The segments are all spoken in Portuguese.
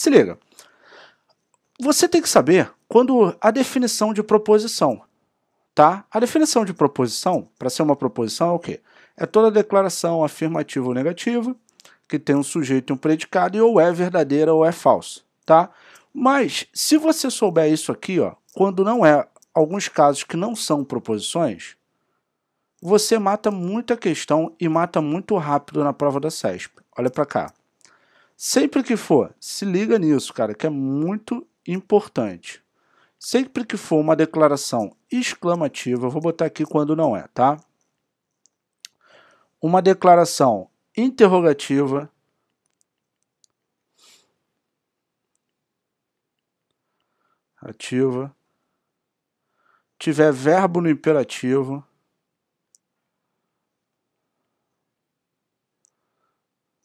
Se liga. Você tem que saber quando a definição de proposição, tá? A definição de proposição, para ser uma proposição, é o quê? É toda declaração afirmativa ou negativa que tem um sujeito e um predicado e ou é verdadeira ou é falsa, tá? Mas se você souber isso aqui, ó, quando não é alguns casos que não são proposições, você mata muita questão e mata muito rápido na prova da CESP. Olha para cá. Sempre que for, se liga nisso, cara, que é muito importante. Sempre que for uma declaração exclamativa, vou botar aqui quando não é, tá? Uma declaração interrogativa. Ativa. Tiver verbo no imperativo.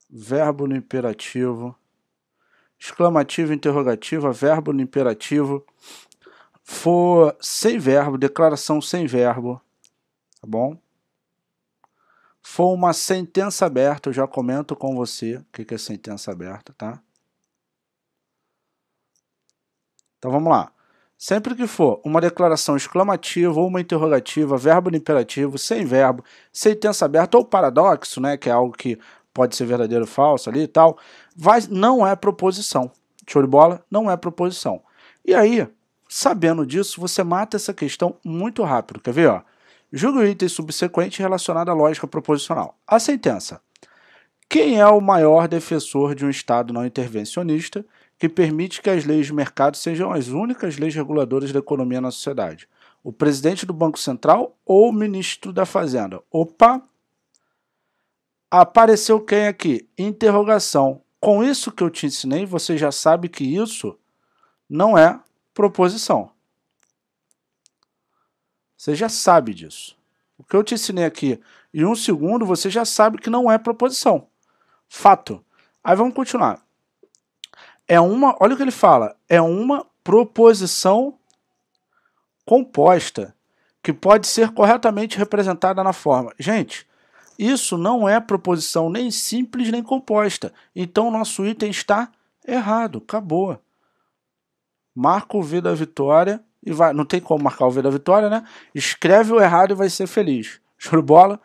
verbo no imperativo, exclamativo, interrogativa, verbo no imperativo, for sem verbo, declaração sem verbo, tá bom? For uma sentença aberta, eu já comento com você o que é sentença aberta, tá? Então vamos lá. Sempre que for uma declaração exclamativa ou uma interrogativa, verbo no imperativo, sem verbo, sentença aberta ou paradoxo, né, que é algo que pode ser verdadeiro ou falso ali e tal, vai, não é proposição. Show de bola? Não é proposição. E aí, sabendo disso, você mata essa questão muito rápido. Quer ver? Ó? Julga o item subsequente relacionado à lógica proposicional. A sentença. Quem é o maior defensor de um Estado não intervencionista que permite que as leis de mercado sejam as únicas leis reguladoras da economia na sociedade? O presidente do Banco Central ou o ministro da Fazenda? Opa! Apareceu quem aqui? Interrogação. Com isso que eu te ensinei, você já sabe que isso não é proposição. Você já sabe disso. O que eu te ensinei aqui em um segundo, você já sabe que não é proposição. Fato. Aí vamos continuar. É uma, olha o que ele fala, é uma proposição composta que pode ser corretamente representada na forma. Gente, isso não é proposição nem simples nem composta. Então nosso item está errado, acabou. Marca o V da vitória e vai. Não tem como marcar o V da vitória, né? Escreve o errado e vai ser feliz. Show bola?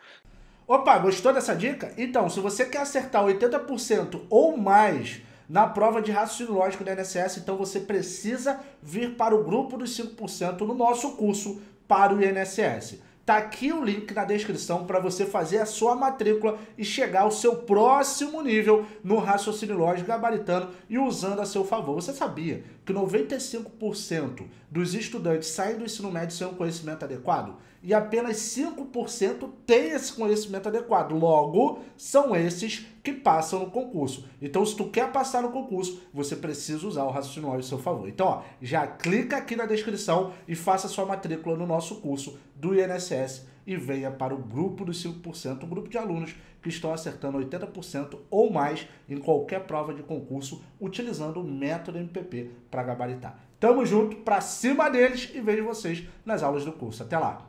Opa, gostou dessa dica? Então, se você quer acertar 80% ou mais na prova de raciocínio lógico da NSS, então você precisa vir para o grupo dos 5% no nosso curso para o INSS. Tá aqui o link na descrição para você fazer a sua matrícula e chegar ao seu próximo nível no raciocínio lógico gabaritano e usando a seu favor. Você sabia que 95% dos estudantes saem do ensino médio sem um conhecimento adequado e apenas 5% têm esse conhecimento adequado. Logo, são esses que passam no concurso. Então, se tu quer passar no concurso, você precisa usar o raciocínio ao seu favor. Então, ó, já clica aqui na descrição e faça sua matrícula no nosso curso do INSS e venha para o grupo dos 5%, um grupo de alunos que estão acertando 80% ou mais em qualquer prova de concurso utilizando o método MPP para gabaritar. Tamo junto, para cima deles e vejo vocês nas aulas do curso. Até lá!